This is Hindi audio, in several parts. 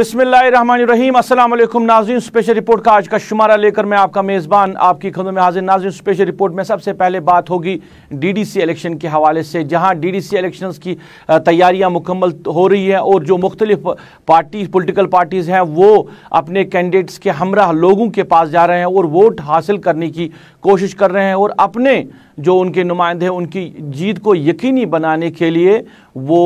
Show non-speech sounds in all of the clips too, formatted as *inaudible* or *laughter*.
बिसमीम अल्लाम नाजीन स्पेशल रिपोर्ट का आज का शुमारा लेकर मैं आपका मेज़बान आपकी खबरों में हाजिर नाजीन स्पेशल रिपोर्ट में सबसे पहले बात होगी डीडीसी इलेक्शन के हवाले से जहां डीडीसी इलेक्शंस की तैयारियां मुकम्मल हो रही हैं और जो मुख्तलिफ पार्टी पोलिटिकल पार्टीज़ हैं वो अपने कैंडिडेट्स के हमरा लोगों के पास जा रहे हैं और वोट हासिल करने की कोशिश कर रहे हैं और अपने जो उनके नुमाइंदे हैं उनकी जीत को यकीनी बनाने के लिए वो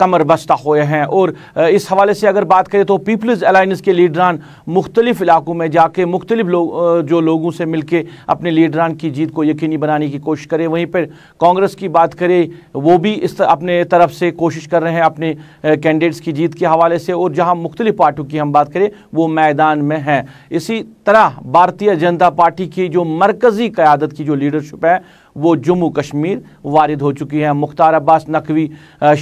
कमर बस्ता हुए हैं और इस हवाले से अगर बात करें तो पीपल्स अलाइंस के लीडरान मुख्तलिफ इलाकों में जाके मुख्तलिफ लोग जो लोगों से मिलके अपने लीडरान की जीत को यकीनी बनाने की कोशिश करें वहीं पर कांग्रेस की बात करें वो भी इस अपने तरफ से कोशिश कर रहे हैं अपने कैंडिडेट्स की जीत के हवाले से और जहाँ मुख्तलिफ पार्टियों की हम बात करें वो मैदान में हैं इसी तरह भारतीय जनता पार्टी की जो मरकजी क़्यादत की जो लीडरशिप है वो जम्मू कश्मीर वारिद हो चुकी हैं मुख्तार अब्बास नकवी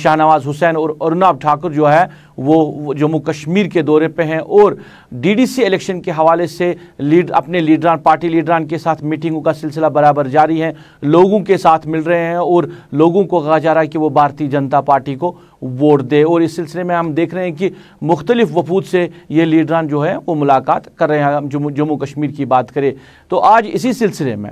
शाहनवाज हुसैन और अरुणाब ठाकुर जो है वो जम्मू कश्मीर के दौरे पे हैं और डीडीसी इलेक्शन के हवाले से लीड अपने लीडरान पार्टी लीडरान के साथ मीटिंगों का सिलसिला बराबर जारी है लोगों के साथ मिल रहे हैं और लोगों को कहा जा रहा है कि वो भारतीय जनता पार्टी को वोट दे और इस सिलसिले में हम देख रहे हैं कि मुख्तलिफ वफूद से ये लीडरान जो है वो मुलाकात कर रहे हैं हम जम्मू कश्मीर की बात करें तो आज इसी सिलसिले में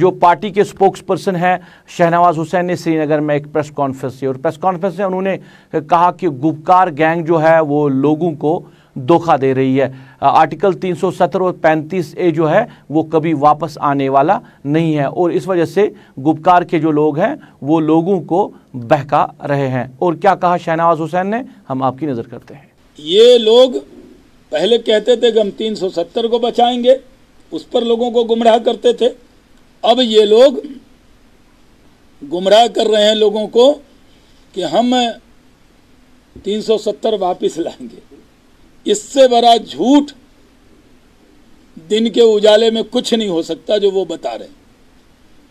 जो पार्टी के स्पोक्स पर्सन हैं शहनवाज हुसैन ने श्रीनगर में एक प्रेस कॉन्फ्रेंस की और प्रेस कॉन्फ्रेंस में उन्होंने कहा कि गुपकार गैंग बैंक जो है वो लोगों को धोखा दे रही है आर्टिकल 317 और 35 ए जो है वो कभी वापस आने वाला नहीं है और इस वजह से गुपकार के जो लोग हैं वो लोगों को बहका रहे हैं और क्या कहा शहनवाज हुसैन ने हम आपकी नज़र करते हैं ये लोग पहले कहते थे कि हम 370 को बचाएंगे उस पर लोगों को गुमराह करते थे अब ये लोग गुमराह कर रहे हैं लोगों को कि हम 370 वापस लाएंगे इससे बड़ा झूठ दिन के उजाले में कुछ नहीं हो सकता जो वो बता रहे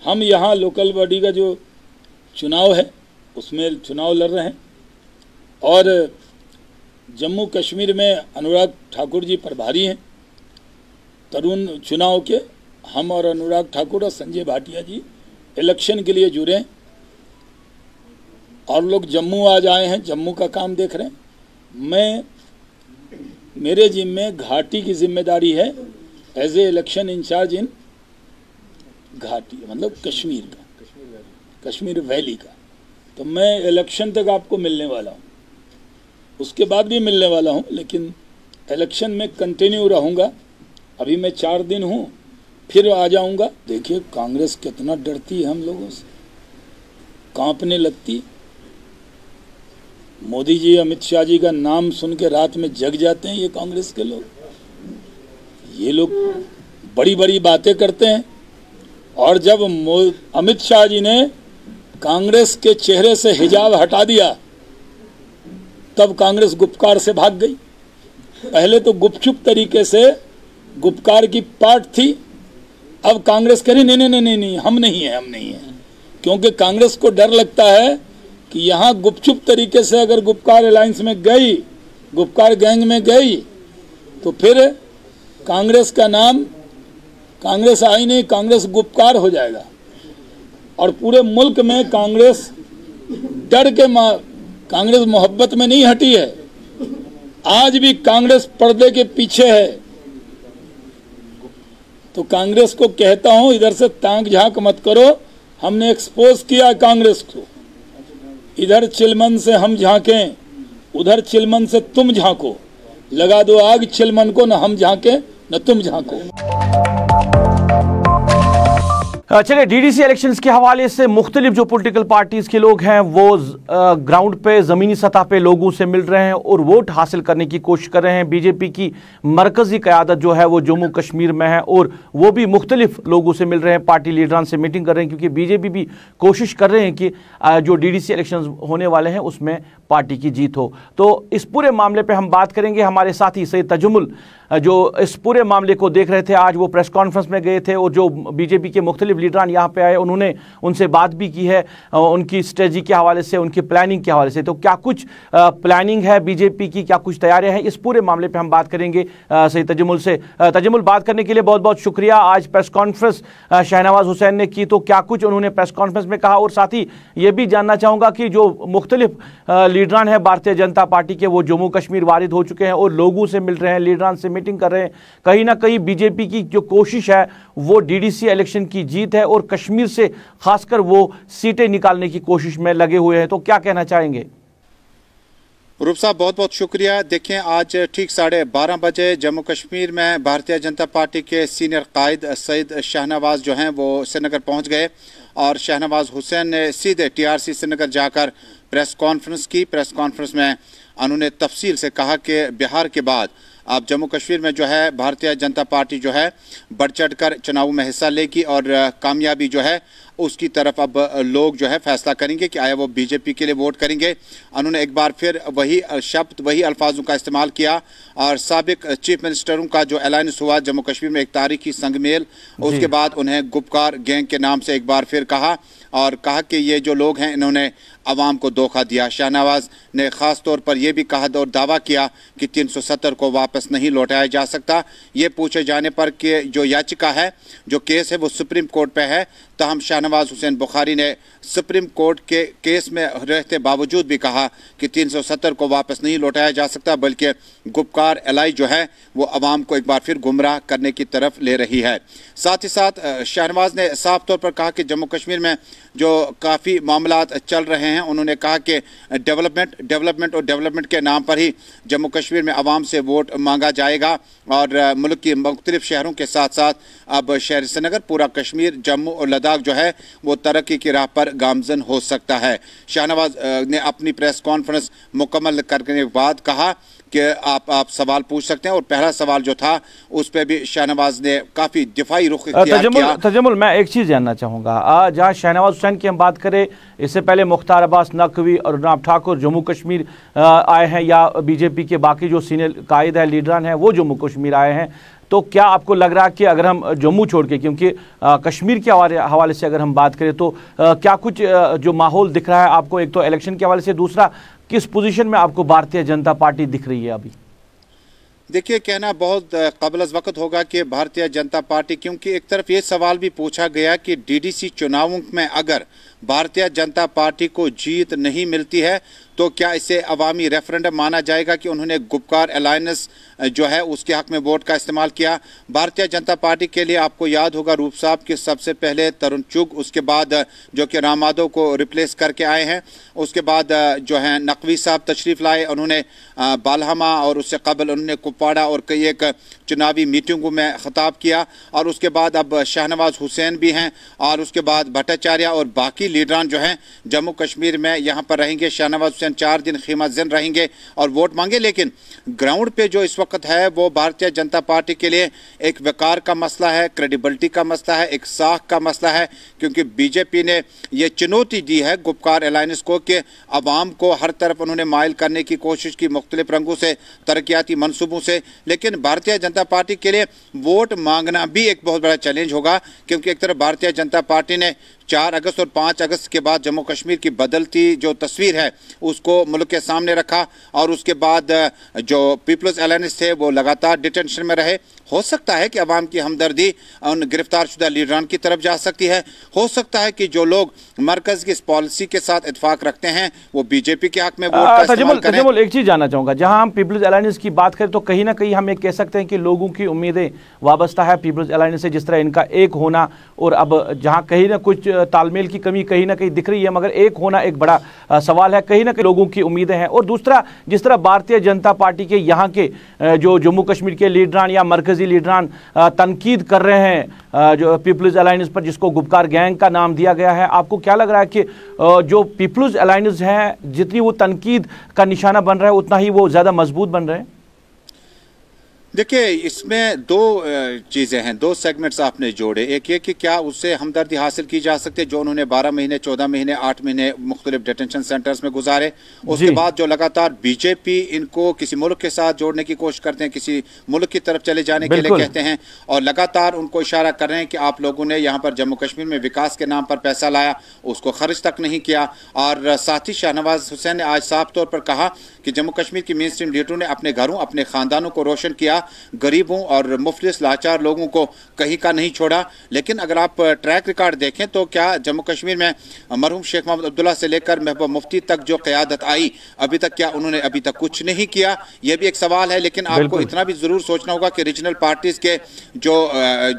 हम यहाँ लोकल बॉडी का जो चुनाव है उसमें चुनाव लड़ रहे हैं और जम्मू कश्मीर में अनुराग ठाकुर जी प्रभारी हैं तरुण चुनाव के हम और अनुराग ठाकुर और संजय भाटिया जी इलेक्शन के लिए जुड़े हैं और लोग जम्मू आज आए हैं जम्मू का काम देख रहे हैं मैं मेरे जिम्मे घाटी की जिम्मेदारी है एज ए इलेक्शन इंचार्ज इन घाटी मतलब कश्मीर का कश्मीर वैली का तो मैं इलेक्शन तक आपको मिलने वाला हूँ उसके बाद भी मिलने वाला हूँ लेकिन इलेक्शन में कंटिन्यू रहूँगा अभी मैं चार दिन हूँ फिर आ जाऊँगा देखिए कांग्रेस कितना डरती है हम लोगों से कांपने लगती है मोदी जी अमित शाह जी का नाम सुन के रात में जग जाते हैं ये कांग्रेस के लोग ये लोग बड़ी बड़ी बातें करते हैं और जब अमित शाह जी ने कांग्रेस के चेहरे से हिजाब हटा दिया तब कांग्रेस गुपकार से भाग गई पहले तो गुपचुप तरीके से गुप्तकार की पार्ट थी अब कांग्रेस कह रही नहीं नहीं नहीं नहीं हम नहीं है हम नहीं है क्योंकि कांग्रेस को डर लगता है कि यहाँ गुपचुप तरीके से अगर गुपकार अलायंस में गई गुपकार गैंग में गई तो फिर कांग्रेस का नाम कांग्रेस आई नहीं कांग्रेस गुपकार हो जाएगा और पूरे मुल्क में कांग्रेस डर के कांग्रेस मोहब्बत में नहीं हटी है आज भी कांग्रेस पर्दे के पीछे है तो कांग्रेस को कहता हूं इधर से तांक झांक मत करो हमने एक्सपोज किया कांग्रेस को इधर चिलमन से हम झांकें उधर चिलमन से तुम झांको लगा दो आग चिलमन को न हम झांके न तुम झांको चलिए डीडीसी इलेक्शंस के हवाले से मुख्तलिफ जो पॉलिटिकल पार्टीज़ के लोग हैं वो ग्राउंड पे ज़मीनी सतह पे लोगों से मिल रहे हैं और वोट हासिल करने की कोशिश कर रहे हैं बीजेपी की मरकज़ी क़्यादत जो है वो जम्मू कश्मीर में है और वो भी मुख्तलिफ लोगों से मिल रहे हैं पार्टी लीडरान से मीटिंग कर रहे हैं क्योंकि बीजेपी भी कोशिश कर रहे हैं कि जो डी डी सी होने वाले हैं उसमें पार्टी की जीत हो तो इस पूरे मामले पर हम बात करेंगे हमारे साथी सैद तजुमुल जो इस पूरे मामले को देख रहे थे आज वो प्रेस कॉन्फ्रेंस में गए थे और जो बीजेपी के मुख्तलिफ लीडरान यहाँ पे आए उन्होंने उनसे बात भी की है उनकी स्ट्रेटी के हवाले से उनकी प्लानिंग के हवाले से तो क्या कुछ प्लानिंग है बीजेपी की क्या कुछ तैयारियाँ हैं इस पूरे मामले पर हम बात करेंगे सही तजमुल से तजमुल बात करने के लिए बहुत बहुत शुक्रिया आज प्रेस कॉन्फ्रेंस शहनवाज हुसैन ने की तो क्या कुछ उन्होंने प्रेस कॉन्फ्रेंस में कहा और साथ ही ये भी जानना चाहूँगा कि जो मुख्तलिफ लीडरान है भारतीय जनता पार्टी के वो जम्मू कश्मीर वारिद हो चुके हैं और लोगों से मिल रहे हैं लीडरान से मिल मीटिंग कर रहे हैं कहीं ना कहीं बीजेपी की जो कोशिश है वो डीडीसी इलेक्शन की जीत है और कश्मीर से खासकर वो सीटें निकालने की कोशिश में लगे हुए हैं तो क्या कहना चाहेंगे रूप साहब बहुत बहुत शुक्रिया देखें आज ठीक साढ़े बारह बजे जम्मू कश्मीर में भारतीय जनता पार्टी के सीनियर कायद सईद शाहनवाज जो हैं वो श्रीनगर पहुंच गए और शाहनवाज हुसैन ने सीधे टीआरसी श्रीनगर जाकर प्रेस कॉन्फ्रेंस की प्रेस कॉन्फ्रेंस में उन्होंने तफसील से कहा कि बिहार के बाद अब जम्मू कश्मीर में जो है भारतीय जनता पार्टी जो है बढ़ चढ़ कर चुनाव में हिस्सा लेगी और कामयाबी जो है उसकी तरफ अब लोग जो है फैसला करेंगे कि आया वो बीजेपी के लिए वोट करेंगे उन्होंने एक बार फिर वही शब्द वही अल्फाजों का इस्तेमाल किया और सबक चीफ मिनिस्टरों का जो अलायंस हुआ जम्मू कश्मीर में एक तारीखी संगमेल उसके बाद उन्हें गुपकार गैंग के नाम से एक बार फिर कहा और कहा कि ये जो लोग हैं इन्होंने आवाम को धोखा दिया शाहनवाज ने ख़ास तौर पर यह भी कहा और दावा किया कि 370 को वापस नहीं लौटाया जा सकता ये पूछे जाने पर कि जो याचिका है जो केस है वो सुप्रीम कोर्ट पे है हम शाह शाहनवाज हुसैन बुखारी ने सुप्रीम कोर्ट के केस में रहते बावजूद भी कहा कि 370 को वापस नहीं लौटाया जा सकता बल्कि गुपकार एलाई जो है वो आवाम को एक बार फिर गुमराह करने की तरफ ले रही है साथ ही साथ शहनवाज़ ने साफ तौर पर कहा कि जम्मू कश्मीर में जो काफ़ी मामला चल रहे हैं उन्होंने कहा कि डेवलपमेंट डेवलपमेंट और डेवलपमेंट के नाम पर ही जम्मू कश्मीर में आवाम से वोट मांगा जाएगा और मुल्क की मुख्तलिफ शहरों के साथ साथ अब शहर श्रीनगर पूरा कश्मीर जम्मू और लद्दाख जो है वो तरक्की की राह पर गामजन हो सकता है शाहनवाज ने अपनी प्रेस कॉन्फ्रेंस मुकम्मल करने के बाद कहा कि आप आप सवाल पूछ सकते हैं और पहला सवाल जो था उस पर भी शाहनवाज ने काफ़ी दिफाई रुख तजमुल, तजमुल मैं एक चीज़ जानना चाहूंगा जहाँ शहनवाज हुसैन की हम बात करें इससे पहले मुख्तार अब्बास नकवी और राम ठाकुर जम्मू कश्मीर आए हैं या बीजेपी के बाकी जो सीनियर कायद है लीडरान है वो जम्मू कश्मीर आए हैं तो क्या आपको लग रहा है कि अगर हम जम्मू छोड़ के क्योंकि कश्मीर के हवाले से अगर हम बात करें तो क्या कुछ जो माहौल दिख रहा है आपको एक तो इलेक्शन के हवाले से दूसरा किस पोजीशन में आपको भारतीय जनता पार्टी दिख रही है अभी देखिए कहना बहुत कबल वक्त होगा कि भारतीय जनता पार्टी क्योंकि एक तरफ ये सवाल भी पूछा गया कि डीडीसी चुनावों में अगर भारतीय जनता पार्टी को जीत नहीं मिलती है तो क्या इसे अवामी रेफरेंडम माना जाएगा कि उन्होंने गुपकार अलायंस जो है उसके हक में वोट का इस्तेमाल किया भारतीय जनता पार्टी के लिए आपको याद होगा रूप साहब के सबसे पहले तरुण चुग उसके बाद जो कि राम माधव को रिप्लेस करके आए हैं उसके बाद जो है नकवी साहब तशरीफ़ लाए उन्होंने बालहमा और उससे कबल उन्होंने कुपवाड़ा और कई एक चुनावी मीटिंगों में ख़ताब किया और उसके बाद अब शाहनवाज हुसैन भी हैं और उसके बाद भट्टाचार्य और बाकी लीडरान जो हैं जम्मू कश्मीर में यहाँ पर रहेंगे शाहनवाज चंद चार दिन खेमा जिन रहेंगे और वोट मांगे लेकिन ग्राउंड पे जो इस वक्त है वो भारतीय जनता पार्टी के लिए एक वकार का मसला है क्रेडिबिलिटी का मसला है एक साख का मसला है क्योंकि बीजेपी ने ये चुनौती दी है गुपकार अलायंस को कि आवाम को हर तरफ उन्होंने मायल करने की कोशिश की मुख्तलिफ रंगों से तरक्याती मनसूबों से लेकिन भारतीय जनता पार्टी के लिए वोट मांगना भी एक बहुत बड़ा चैलेंज होगा क्योंकि एक तरफ भारतीय जनता पार्टी ने चार अगस्त और पाँच अगस्त के बाद जम्मू कश्मीर की बदलती जो तस्वीर है उसको मुल्क के सामने रखा और उसके बाद जो पीपल्स अलायंस थे वो लगातार डिटेंशन में रहे हो सकता है कि अवाम की हमदर्दी उन गिरफ्तार शुदा लीडरान की तरफ जा सकती है हो सकता है कि जो लोग मरकज की इस पॉलिसी के साथ इतफाक रखते हैं वो बीजेपी के हक में वोट अच्छा, एक चीज जानना चाहूंगा जहां हम पीपल्स अलायंस की बात करें तो कहीं ना कहीं हम ये कह सकते हैं कि लोगों की उम्मीदें वाबस्ता है पीपल्स अलायंस से जिस तरह इनका एक होना और अब जहां कहीं ना कुछ तालमेल की कमी कहीं ना कहीं दिख रही है मगर एक होना एक बड़ा सवाल है कहीं ना कहीं लोगों की उम्मीदें हैं और दूसरा जिस तरह भारतीय जनता पार्टी के यहाँ के जो जम्मू कश्मीर के लीडरान या मरकजी मरकजी लीडरान तनकीद कर रहे हैं जो पीपल्स अलाइंस पर जिसको गुपकार गैंग का नाम दिया गया है आपको क्या लग रहा है कि जो पीपल्स अलाइंस हैं जितनी वो तनकीद का निशाना बन रहा है उतना ही वो ज़्यादा मजबूत बन रहे हैं देखिए इसमें दो चीज़ें हैं दो सेगमेंट्स आपने जोड़े एक ये कि क्या उससे हमदर्दी हासिल की जा सकती है जो उन्होंने 12 महीने 14 महीने 8 महीने मुख्तलिफ डिटेंशन सेंटर्स में गुजारे उसके बाद जो लगातार बीजेपी इनको किसी मुल्क के साथ जोड़ने की कोशिश करते हैं किसी मुल्क की तरफ चले जाने के लिए कहते हैं और लगातार उनको इशारा कर रहे हैं कि आप लोगों ने यहाँ पर जम्मू कश्मीर में विकास के नाम पर पैसा लाया उसको खर्च तक नहीं किया और साथ ही शाहनवाज हुसैन ने आज साफ तौर पर कहा कि जम्मू कश्मीर की मेन स्ट्रीम लीडरों ने अपने घरों अपने ख़ानदानों को रोशन किया गरीबों और मुफलिस लाचार लोगों को कहीं का नहीं छोड़ा लेकिन अगर आप ट्रैक रिकॉर्ड देखें तो क्या जम्मू कश्मीर में मरहूम शेख मोहम्मद अब्दुल्ला से लेकर महबूब मुफ्ती तक जो क़्यादत आई अभी तक क्या उन्होंने अभी तक कुछ नहीं किया यह भी एक सवाल है लेकिन आपको इतना भी ज़रूर सोचना होगा कि रीजनल पार्टीज़ के जो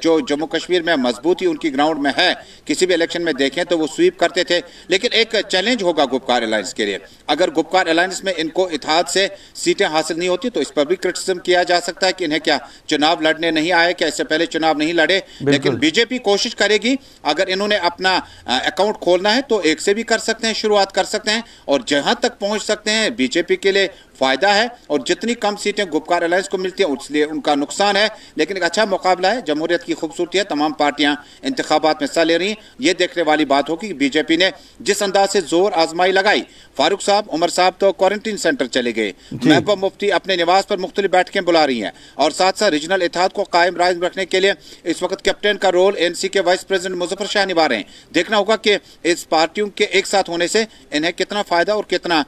जो जम्मू कश्मीर में मजबूती उनकी ग्राउंड में है किसी भी इलेक्शन में देखें तो वो स्वीप करते थे लेकिन एक चैलेंज होगा गुपकार अलायंस के लिए अगर गुपकार अलायंस में इनको इतिहाद से सीटें हासिल नहीं होती तो इस पर भी क्रिटिसम किया जा सकता है कि इन्हें क्या चुनाव लड़ने नहीं आए क्या इससे पहले चुनाव नहीं लड़े लेकिन बीजेपी कोशिश करेगी अगर इन्होंने अपना अकाउंट खोलना है तो एक से भी कर सकते हैं शुरुआत कर सकते हैं और जहां तक पहुंच सकते हैं बीजेपी के लिए फ़ायदा है और जितनी कम सीटें गुपकार अलायंस को मिलती हैं उसलिए उनका नुकसान है लेकिन एक अच्छा मुकाबला है जमहूरियत की खूबसूरती है तमाम पार्टियां इंतबात में हिस्सा ले रही हैं ये देखने वाली बात होगी कि बीजेपी ने जिस अंदाज से जोर आजमाई लगाई फारूक साहब उमर साहब तो क्वारंटीन सेंटर चले गए महबूबा मुफ्ती अपने निवास पर मुख्तलि बैठकें बुला रही हैं और साथ साथ रीजनल इतिहाद को कायम राज रखने के लिए इस वक्त कैप्टन का रोल एन के वाइस प्रेसिडेंट मुजफ्फर शाह निभा रहे हैं देखना होगा कि इस पार्टियों के एक साथ होने से इन्हें कितना फ़ायदा और कितना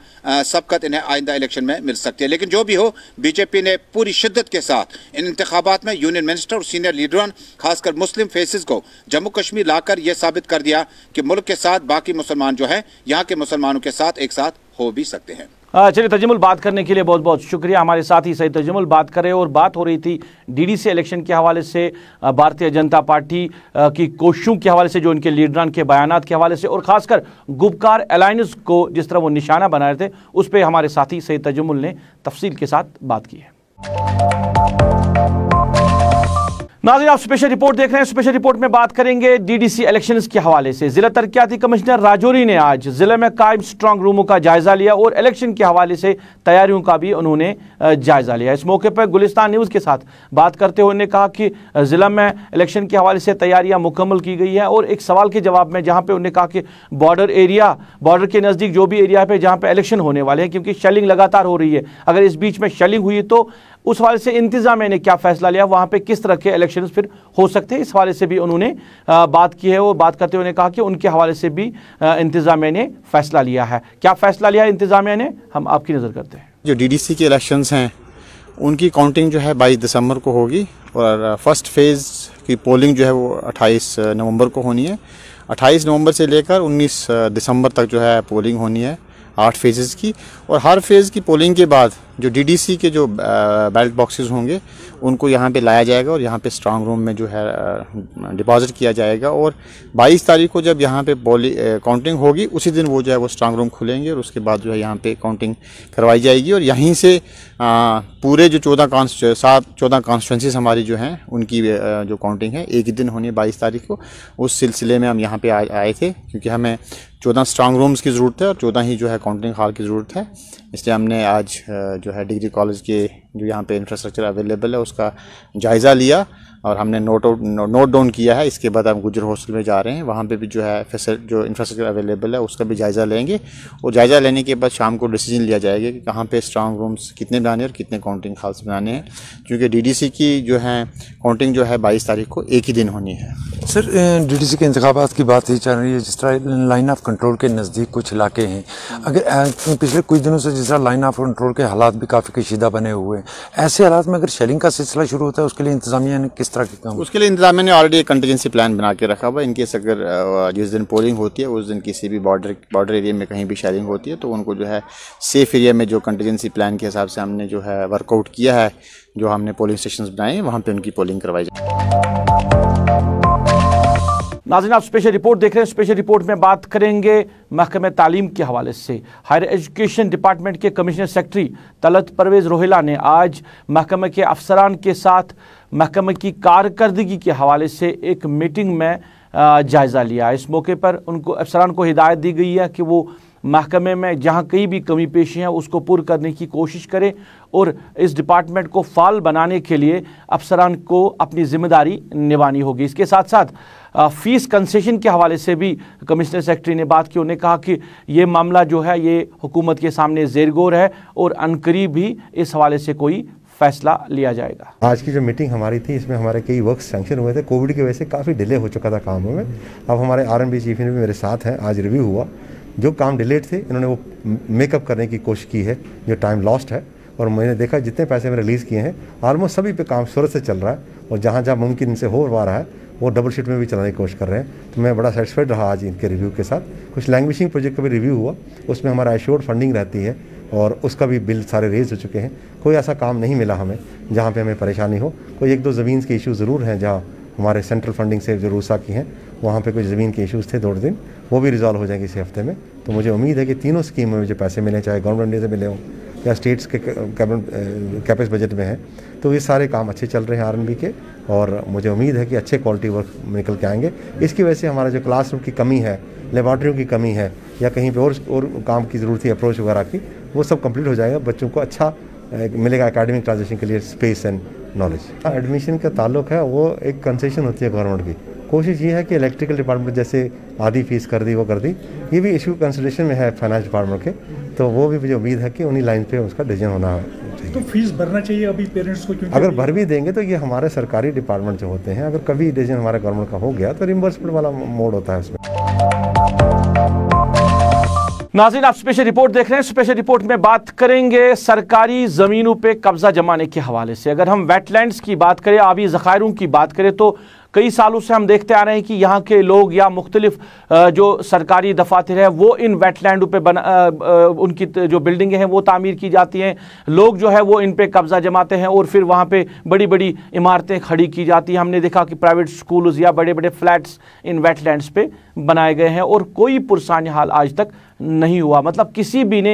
सबकत इन्हें आइंदा इलेक्शन में में मिल सकती है लेकिन जो भी हो बीजेपी ने पूरी शिद्दत के साथ इन इंतबात में यूनियन मिनिस्टर और सीनियर लीडरान खासकर मुस्लिम फेसिस को जम्मू कश्मीर लाकर यह साबित कर दिया कि मुल्क के साथ बाकी मुसलमान जो हैं यहाँ के मुसलमानों के साथ एक साथ हो भी सकते हैं चलिए तजमुल बात करने के लिए बहुत बहुत शुक्रिया हमारे साथ ही सही तजमुल बात कर रहे और बात हो रही थी डीडीसी इलेक्शन के हवाले से भारतीय जनता पार्टी की कोशिशों के हवाले से जो इनके लीडरान के बयान के हवाले से और खासकर गुपकार अलायंस को जिस तरह वो निशाना बना रहे थे उस पर हमारे साथी सही तजमुल ने तफसील के साथ बात की है नाजिर आप स्पेशल रिपोर्ट देख रहे हैं स्पेशल रिपोर्ट में बात करेंगे डीडीसी इलेक्शंस के हवाले से जिला तरक्याती कमिश्नर राजौरी ने आज जिले में कायम स्ट्रांग रूमों का जायजा लिया और इलेक्शन के हवाले से तैयारियों का भी उन्होंने जायजा लिया इस मौके पर गुलिस्तान न्यूज़ के साथ बात करते हुए उन्होंने कहा कि जिला में इलेक्शन के हवाले से तैयारियाँ मुकम्मल की गई है और एक सवाल के जवाब में जहाँ पर उन्होंने कहा कि बॉर्डर एरिया बॉर्डर के नज़दीक जो भी एरिया पर जहाँ पर इलेक्शन होने वाले हैं क्योंकि शेलिंग लगातार हो रही है अगर इस बीच में शेलिंग हुई तो उस हवाले से इंतज़ामिया ने क्या फैसला लिया वहाँ पर किस तरह के इलेक्शन फिर हो सकते हैं इस हवाले से भी उन्होंने बात की है वो बात करते हुए कहा कि उनके हवाले से भी इंतज़ामिया ने फैसला लिया है क्या फैसला लिया इंतज़ामिया ने हम आपकी नज़र करते हैं जो डीडीसी के इलेक्शन हैं उनकी काउंटिंग जो है बाईस दिसंबर को होगी और फर्स्ट फेज़ की पोलिंग जो है वो अट्ठाईस नवम्बर को होनी है अट्ठाईस नवंबर से लेकर उन्नीस दिसंबर तक जो है पोलिंग होनी है आठ फेजेस की और हर फेज़ की पोलिंग के बाद जो डीडीसी के जो बैलेट बॉक्सेस होंगे उनको यहाँ पे लाया जाएगा और यहाँ पे स्ट्रांग रूम में जो है डिपॉजिट किया जाएगा और 22 तारीख को जब यहाँ पे बॉली काउंटिंग होगी उसी दिन वो जो है वो स्ट्रांग रूम खुलेंगे और उसके बाद जो है यहाँ पे काउंटिंग करवाई जाएगी और यहीं से पूरे जो चौदह सात चौदह कॉन्स्टिटेंसीज हमारी जो हैं उनकी जो काउंटिंग है एक ही दिन होनी है बाईस तारीख को उस सिलसिले में हम यहाँ पर आए थे क्योंकि हमें चौदह स्ट्रांग रूम्स की ज़रूरत है और चौदह ही जो है काउंटिंग हॉल की ज़रूरत है इसलिए हमने आज जो है डिग्री कॉलेज के जो यहाँ पे इंफ्रास्ट्रक्चर अवेलेबल है उसका जायज़ा लिया और हमने नोट आउट नोट डाउन किया है इसके बाद हम गुजर हॉस्टल में जा रहे हैं वहाँ पे भी जो है फैसल जो इंफ्रास्ट्रक्चर अवेलेबल है उसका भी जायज़ा लेंगे और जायज़ा लेने के बाद शाम को डिसीजन लिया जाएगा कि कहाँ पे स्ट्रांग रूम्स कितने बनाने और कितने काउंटिंग हॉल्स बनाने हैं क्योंकि डी की जो है काउंटिंग जो है बाईस तारीख को एक ही दिन होनी है सर सी के इंतबात की बात ही चल रही है जिस तरह लाइन ऑफ कंट्रोल के नज़दीक कुछ इलाके हैं अगर तो पिछले कुछ दिनों से जिस तरह लाइन ऑफ कंट्रोल के हालात भी काफ़ी कशीदा बने हुए हैं ऐसे हालात में अगर शेलिंग का सिलसिला शुरू होता है उसके लिए इंतजामिया ने किस तरह के काम उसके लिए इंतजामिया ने ऑलरेडी एक कंटीजेंसी प्लान बना के रखा हुआ इनकेस अगर जिस दिन पोलिंग होती है उस दिन किसी भी बॉर्डर बॉर्डर एरिया में कहीं भी शेलिंग होती है तो उनको जो है सेफ एरिया में जो कंटीजेंसी प्लान के हिसाब से हमने जो है वर्कआउट किया है जो हमने पोलिंग स्टेशन बनाए वहाँ पर उनकी पोलिंग करवाई जाए नाजिन आप स्पेशल रिपोर्ट देख रहे हैं स्पेशल रिपोर्ट में बात करेंगे महकमे तालीम के हवाले से हायर एजुकेशन डिपार्टमेंट के कमिश्नर सेक्रेटरी तलत परवेज़ रोहिला ने आज महकमे के अफसरान के साथ महकमे की कारकर्दगी के हवाले से एक मीटिंग में जायज़ा लिया इस मौके पर उनको अफसरान को हिदायत दी गई है कि वो महकमे में जहाँ कहीं भी कमी पेशी है उसको पूर करने की कोशिश करें और इस डिपार्टमेंट को फाल बनाने के लिए अफसरान को अपनी जिम्मेदारी निभानी होगी इसके साथ साथ फ़ीस कंसेशन के हवाले से भी कमिश्नर सेक्रेटरी ने बात की उन्होंने कहा कि ये मामला जो है ये हुकूमत के सामने जेरगोर है और अनकरीब भी इस हवाले से कोई फैसला लिया जाएगा आज की जो मीटिंग हमारी थी इसमें हमारे कई वर्क सेंक्शन हुए थे कोविड की वजह से काफ़ी डिले हो चुका था काम में अब हमारे आर चीफ ने भी मेरे साथ हैं आज रिव्यू हुआ जो काम डिलेट थे इन्होंने वो मेकअप करने की कोशिश की है जो टाइम लॉस्ट है और मैंने देखा जितने पैसे मैंने रिलीज़ किए हैं ऑलमोस्ट सभी पे काम सूरत से चल रहा है और जहाँ जहाँ मुमकिन इनसे हो पा रहा है वो डबल शीट में भी चलाने की कोशिश कर रहे हैं तो मैं बड़ा सेटिसफाइड रहा आज इनके रिव्यू के साथ कुछ लैंग्विशिंग प्रोजेक्ट का भी रिव्यू हुआ उसमें हमारा एश्योर्ड फंडिंग रहती है और उसका भी बिल सारे रेज हो चुके हैं कोई ऐसा काम नहीं मिला हमें जहाँ पर हमें परेशानी हो कोई एक दो ज़मीन के इशू ज़रूर हैं जहाँ हमारे सेंट्रल फंडिंग से जो रूसा की हैं वहाँ पे कुछ ज़मीन के इश्यूज़ थे दो दिन वो भी रिजॉल्व हो जाएंगे इसी हफ्ते में तो मुझे उम्मीद है कि तीनों स्कीम में मुझे पैसे मिले चाहे गवर्नमेंट ने से मिले हों या स्टेट्स के कैपेस बजट में है तो ये सारे काम अच्छे चल रहे हैं आर के और मुझे उम्मीद है कि अच्छे क्वालिटी वर्क निकल के आएंगे इसकी वजह से हमारा जो क्लासरूम की कमी है लेबॉर्ट्रियों की कमी है या कहीं पर और और काम की ज़रूरत थी अप्रोच वगैरह की वो सब कम्प्लीट हो जाएगा बच्चों को अच्छा मिलेगा एकेडमिक ट्रांजेक्शन के लिए स्पेस एंड नॉलेज एडमिशन का ताल्लुक है वो एक कंसेशन होती है गवर्नमेंट की कोशिश ये है कि इलेक्ट्रिकल डिपार्टमेंट जैसे आधी फीस कर दी वो कर दी ये भी इशू कंसिडरेशन में है फाइनेंस डिपार्टमेंट के तो वो भी मुझे उम्मीद है कि उन्हीं लाइन पे उसका डिसीजन होना चाहिए तो फीस भरना चाहिए अभी पेरेंट्स को क्योंकि अगर भर भी देंगे तो ये हमारे सरकारी डिपार्टमेंट जो होते हैं अगर कभी डिसीजन हमारे गवर्नमेंट का हो गया तो रिम्बर्समेंट वाला मोड होता है उसमें नाजिन आप स्पेशल रिपोर्ट देख रहे हैं स्पेशल रिपोर्ट में बात करेंगे सरकारी ज़मीनों पे कब्ज़ा जमाने के हवाले से अगर हम वेटलैंड्स की बात करें आबी ज़खायरों की बात करें तो कई सालों से हम देखते आ रहे हैं कि यहाँ के लोग या मुख्तलिफ जो सरकारी दफातर है वो इन वेटलैंडों पे बना उनकी जो बिल्डिंगें हैं वो तामीर की जाती हैं लोग जो है वो इन पे कब्ज़ा जमाते हैं और फिर वहाँ पे बड़ी बड़ी इमारतें खड़ी की जाती हैं हमने देखा कि प्राइवेट स्कूल या बड़े बड़े फ्लैट्स इन वेटलैंड्स पे बनाए गए हैं और कोई पुरसान हाल आज तक नहीं हुआ मतलब किसी भी ने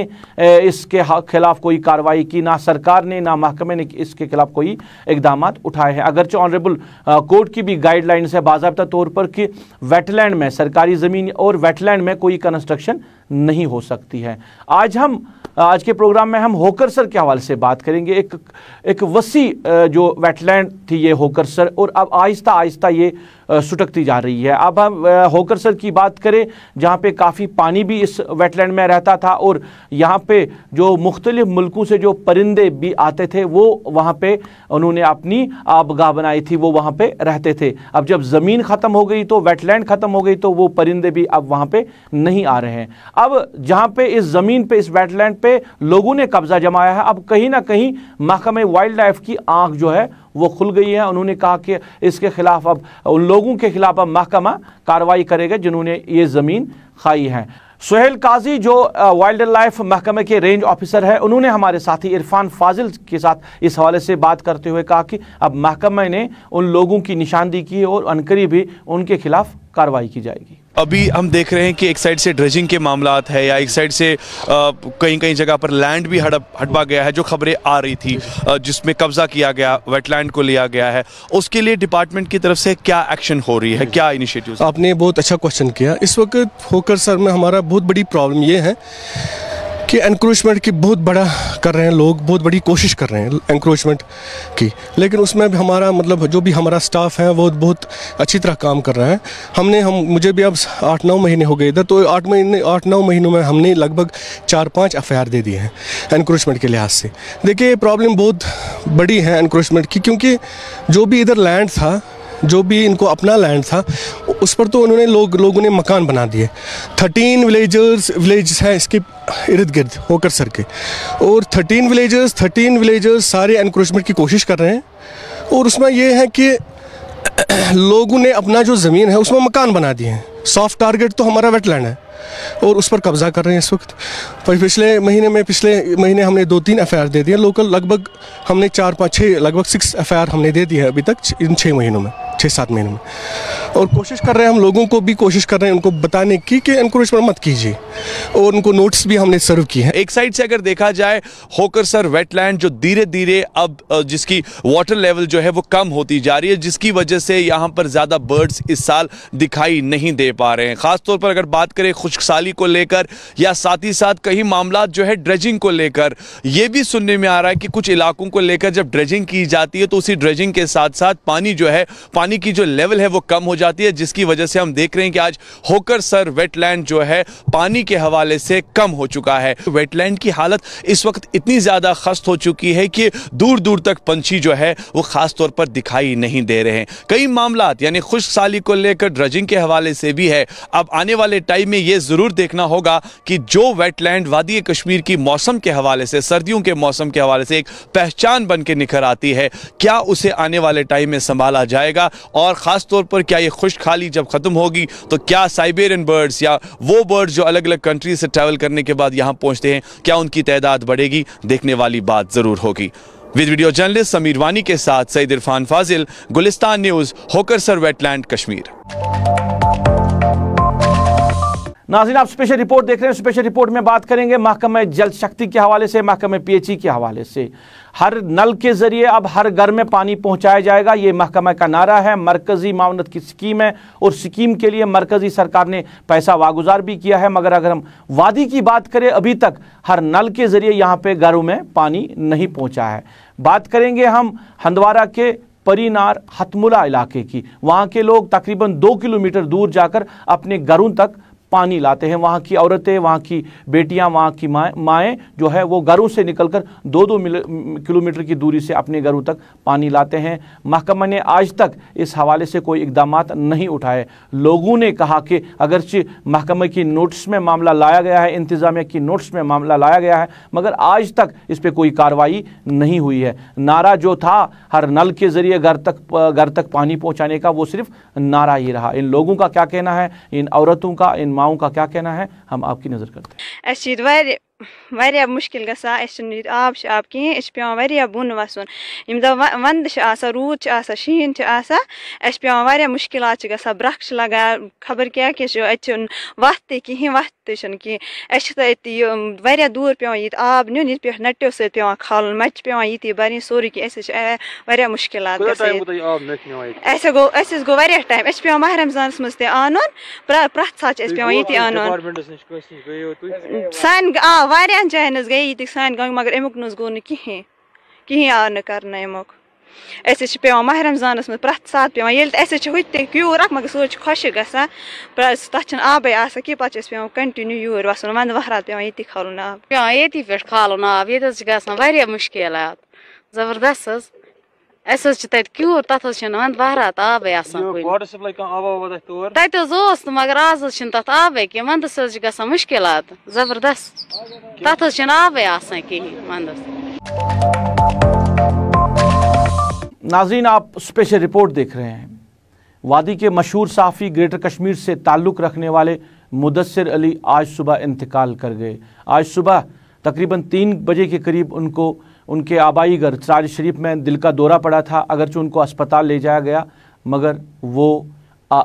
इसके खिलाफ कोई कार्रवाई की ना सरकार ने ना महकमे ने इसके खिलाफ कोई इकदाम उठाए हैं अगरचे ऑनरेबल कोर्ट की भी गाइड गाइडलाइंस है बाबा तौर पर कि वेटलैंड में सरकारी ज़मीन और वेटलैंड में कोई कंस्ट्रक्शन नहीं हो सकती है आज हम आज के प्रोग्राम में हम होकरसर के हवाले से बात करेंगे एक एक वसी जो वेटलैंड थी ये होकरसर और अब आहिस्ता आहिस्ता ये सुटकती जा रही है अब हम होकर सर की बात करें जहाँ पे काफ़ी पानी भी इस वेटलैंड में रहता था और यहाँ पे जो मुख्तलिफ मुल्कों से जो परिंदे भी आते थे वो वहाँ पे उन्होंने अपनी आबगा बनाई थी वो वहाँ पे रहते थे अब जब ज़मीन ख़त्म हो गई तो वेटलैंड ख़त्म हो गई तो वो परिंदे भी अब वहाँ पर नहीं आ रहे हैं अब जहाँ पे इस ज़मीन पर इस वेटलैंड पे लोगों ने कब्ज़ा जमाया है अब कहीं ना कहीं महकमे वाइल्ड लाइफ की आँख जो है वो खुल गई है उन्होंने कहा कि इसके खिलाफ अब उन लोगों के खिलाफ अब महकमा कार्रवाई करेगा जिन्होंने ये ज़मीन खाई है सुहेल काजी जो वाइल्ड लाइफ महकमे के रेंज ऑफिसर है उन्होंने हमारे साथी इरफान फाजिल के साथ इस हवाले से बात करते हुए कहा कि अब महकमे ने उन लोगों की निशानदी की और अनकरी भी उनके खिलाफ कार्रवाई की जाएगी अभी हम देख रहे हैं कि एक साइड से ड्रेजिंग के मामला है या एक साइड से कहीं कहीं जगह पर लैंड भी हड़प हटवा गया है जो खबरें आ रही थी जिसमें कब्जा किया गया वेटलैंड को लिया गया है उसके लिए डिपार्टमेंट की तरफ से क्या एक्शन हो रही है क्या इनिशिएटिव आपने बहुत अच्छा क्वेश्चन किया इस वक्त होकर सर में हमारा बहुत बड़ी प्रॉब्लम ये है कि एनक्रोचमेंट की बहुत बड़ा कर रहे हैं लोग बहुत बड़ी कोशिश कर रहे हैं एनक्रोचमेंट की लेकिन उसमें भी हमारा मतलब जो भी हमारा स्टाफ है वो बहुत अच्छी तरह काम कर रहा है हमने हम मुझे भी अब आठ नौ महीने हो गए इधर तो आठ महीने आठ नौ महीनों में हमने लगभग चार पाँच एफ दे दिए हैं इंक्रोचमेंट के लिहाज से देखिए प्रॉब्लम बहुत बड़ी है इंक्रोचमेंट की क्योंकि जो भी इधर लैंड था जो भी इनको अपना लैंड था उस पर तो उन्होंने लोग लोगों ने मकान बना दिए थर्टीन विलेजर्स विलेज हैं इसके इर्द गिर्द होकर सर के और थर्टीन विलेजर्स थर्टीन विलेजर्स सारे इनक्रोचमेंट की कोशिश कर रहे हैं और उसमें यह है कि *clears throat* लोगों ने अपना जो ज़मीन है उसमें मकान बना दिए हैं सॉफ्ट टारगेट तो हमारा वेटलैंड है और उस पर कब्जा कर रहे हैं इस वक्त पिछले महीने में पिछले महीने हमने दो तीन एफ दे दिए लोकल लगभग हमने चार पाँच छः लगभग सिक्स एफ हमने दे दिए हैं अभी तक इन छः महीनों में छः सात महीने में और कोशिश कर रहे हैं हम लोगों को भी कोशिश कर रहे हैं उनको बताने की कि इनक्रोचमेंट मत कीजिए और उनको नोट्स भी हमने सर्व किए हैं एक साइड से अगर देखा जाए होकर सर वेटलैंड जो धीरे धीरे अब जिसकी वाटर लेवल जो है वो कम होती जा रही है जिसकी वजह से यहाँ पर ज़्यादा बर्ड्स इस साल दिखाई नहीं दे पा रहे हैं ख़ासतौर पर अगर बात करें खुशकसाली को लेकर या साथ ही साथ कई मामला जो है ड्रेजिंग को लेकर ये भी सुनने में आ रहा है कि कुछ इलाकों को लेकर जब ड्रेजिंग की जाती है तो उसी ड्रेजिंग के साथ साथ पानी जो है पानी की जो लेवल है वो कम हो जाती जाती है जिसकी वजह से हम देख रहे हैं कि आज होकर सर वेटलैंड जो है पानी के हवाले से कम हो चुका है वेटलैंड की हालत इस वक्त इतनी ज़्यादा खस्त हो चुकी है कि दूर दूर तक पंछी जो है वो ख़ास तौर पर दिखाई नहीं दे रहे हैं कई मामला यानी खुश साली को लेकर ड्रजिंग के हवाले से भी है अब आने वाले टाइम में ये ज़रूर देखना होगा कि जो वेटलैंड वादी कश्मीर की मौसम के हवाले से सर्दियों के मौसम के हवाले से एक पहचान बन के निखर आती है क्या उसे आने वाले टाइम में संभाला जाएगा और ख़ास तौर पर क्या ये खुश खाली जब ख़त्म होगी तो क्या साइबेरियन बर्ड्स या वो बर्ड्स जो अलग अलग कंट्रीज से ट्रैवल करने के बाद यहाँ पहुँचते हैं क्या उनकी तादाद बढ़ेगी देखने वाली बात ज़रूर होगी with video journalist Sameer Wani के साथ सईद इरफान फाजिल गुलिस्तान न्यूज़ होकर सर वेटलैंड कश्मीर नाजिन आप स्पेशल रिपोर्ट देख रहे हैं स्पेशल रिपोर्ट में बात करेंगे महकमे जल शक्ति के हवाले से महकमे पीएचई e के हवाले से हर नल के ज़रिए अब हर घर में पानी पहुंचाया जाएगा ये महकमा का नारा है मरकज़ी मावनत की स्कीम है और स्कीम के लिए मरकज़ी सरकार ने पैसा वागुजार भी किया है मगर अगर हम वादी की बात करें अभी तक हर नल के ज़रिए यहाँ पे घरों में पानी नहीं पहुँचा है बात करेंगे हम हंदवारा के परीनार हतमुला इलाके की वहाँ के लोग तकरीबन दो किलोमीटर दूर जाकर अपने घरों तक पानी लाते हैं वहाँ की औरतें वहाँ की बेटियाँ वहाँ की माएँ जो है वो घरों से निकलकर दो दो किलोमीटर की दूरी से अपने घरों तक पानी लाते हैं महकमा ने आज तक इस हवाले से कोई इकदाम नहीं उठाए लोगों ने कहा कि अगरचि महकमे की नोट्स में मामला लाया गया है इंतज़ामिया की नोट्स में मामला लाया गया है मगर आज तक इस पर कोई कार्रवाई नहीं हुई है नारा जो था हर नल के ज़रिए घर तक घर तक पानी पहुँचाने का वो सिर्फ नारा ही रहा इन लोगों का क्या कहना है इन औरतों का इन उलमाओं का क्या कहना है हम आपकी नज़र करते हैं वह मुश्किल गांत आब आब कह पे बन वसुन यम वंद रूद शीन अस पे मुश्किल ग्रख् लगान खबर क्या क्या वह तहन वह तुम कह दूर पे आब न नटो सत खाल मच पे ये भर सोरे क्या मुश्किल गो टाइम पे माह रमजान मज तन प्रा सा पे अन सान आ واریاہن جاین حظ گٔے ییٚتِکۍ سانہِ گامٕکۍ مگر اَمیُک نہٕ حظ گوٚو نہٕ کِہیٖنۍ کِہیٖنۍ آو نہٕ کَرنہٕ اَمیُک اَسہِ حظ چھِ پٮ۪وان ماہِ رمضانَس منٛز پرٛٮ۪تھ ساتہٕ پٮ۪وان ییٚلہِ تہِ اَسہِ حظ چھِ ہُتہِ تہِ کیوٗر اَکھ مگر سُہ حظ چھِ خۄشِک گژھان تَتھ چھِنہٕ آبَے آسان کینٛہہ پَتہٕ چھِ اَسہِ پٮ۪وان کَنٹِنیوٗ یوٗرۍ وَسُن وَندٕ وہرات پٮ۪وان ییٚتی کھالُن آب پٮ۪وان ییٚتی پٮ۪ٹھ کھالُن آب ییٚتہِ حظ چھِ گژھان واریاہ مُشکلات زَبردَس حظ मगर नाजरीन आप स्पेशल रिपोर्ट देख रहे हैं वादी के मशहूर साफी ग्रेटर कश्मीर से ताल्लुक रखने वाले मुदसर अली आज सुबह इंतकाल कर गए आज सुबह तकरीबन तीन बजे के करीब उनको उनके आबाई घर चार शरीफ में दिल का दौरा पड़ा था अगरचे उनको अस्पताल ले जाया गया मगर वो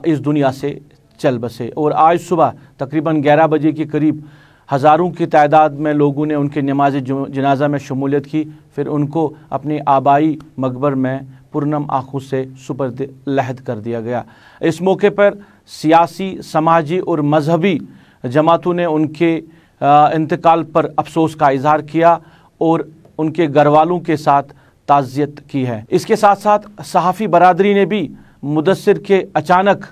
इस दुनिया से चल बसे और आज सुबह तकरीबन 11 बजे के करीब हज़ारों की तादाद में लोगों ने उनके नमाज जनाजा में शमूलियत की फिर उनको अपने आबाई मकबर में पुरनम आँखों से सुपर लहद कर दिया गया इस मौके पर सियासी समाजी और मजहबी जमातों ने उनके इंतकाल पर अफसोस का इजहार किया और उनके घर वालों के साथ ताज़ियत की है इसके साथ साथ सहाफ़ी बरदरी ने भी मुदसर के अचानक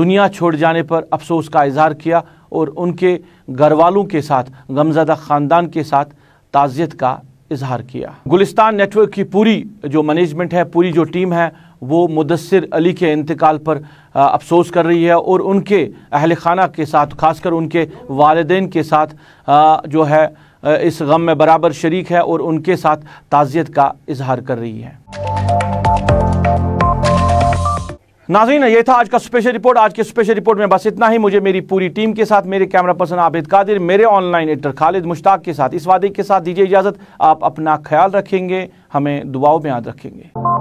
दुनिया छोड़ जाने पर अफसोस का इजहार किया और उनके घर वालों के साथ गमजदा ख़ानदान के साथ ताज़ियत का इजहार किया गुलिस्तान नेटवर्क की पूरी जो मैनेजमेंट है पूरी जो टीम है वो मुदसर अली के इंतकाल पर अफसोस कर रही है और उनके अहल खाना के साथ खासकर उनके वालदेन के साथ आ, जो है इस गम में बराबर शरीक है और उनके साथ ताज़ियत का इजहार कर रही है नाजीन ये था आज का स्पेशल रिपोर्ट आज के स्पेशल रिपोर्ट में बस इतना ही मुझे मेरी पूरी टीम के साथ मेरे कैमरा पर्सन आबिद कादिर मेरे ऑनलाइन एडिटर खालिद मुश्ताक के साथ इस वादे के साथ दीजिए इजाज़त आप अपना ख्याल रखेंगे हमें दुआओं में याद रखेंगे